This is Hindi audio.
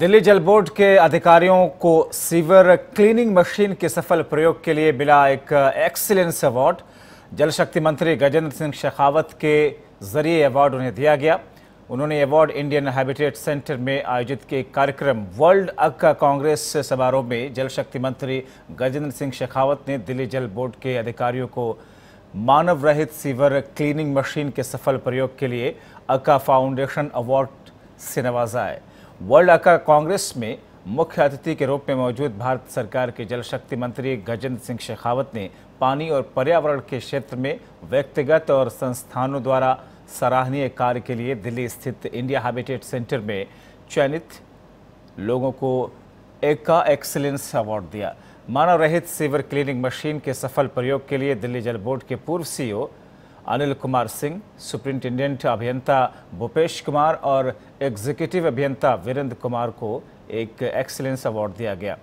दिल्ली जल बोर्ड के अधिकारियों को सीवर क्लीनिंग मशीन के सफल प्रयोग के लिए मिला एक एक्सीलेंस अवार्ड जल शक्ति मंत्री गजेंद्र सिंह शेखावत के जरिए अवार्ड उन्हें दिया गया उन्होंने अवार्ड इंडियन हैबिटेट सेंटर में आयोजित के कार्यक्रम वर्ल्ड अक कांग्रेस समारोह में जल शक्ति मंत्री गजेंद्र सिंह शेखावत ने दिल्ली जल बोर्ड के अधिकारियों को मानव रहित सीवर क्लीनिंग मशीन के सफल प्रयोग के लिए अक्का फाउंडेशन अवार्ड से नवाजा है वर्ल्ड अका कांग्रेस में मुख्य अतिथि के रूप में मौजूद भारत सरकार के जल शक्ति मंत्री गजेंद्र सिंह शेखावत ने पानी और पर्यावरण के क्षेत्र में व्यक्तिगत और संस्थानों द्वारा सराहनीय कार्य के लिए दिल्ली स्थित इंडिया हैबिटेट सेंटर में चयनित लोगों को एका एक्सेलेंस अवार्ड दिया मानव रहित सीवर क्लीनिंग मशीन के सफल प्रयोग के लिए दिल्ली जल बोर्ड के पूर्व सीईओ अनिल कुमार सिंह सुप्रिंटेंडेंट अभियंता भूपेश कुमार और एग्जीक्यूटिव अभियंता वीरेंद्र कुमार को एक एक्सीलेंस अवार्ड दिया गया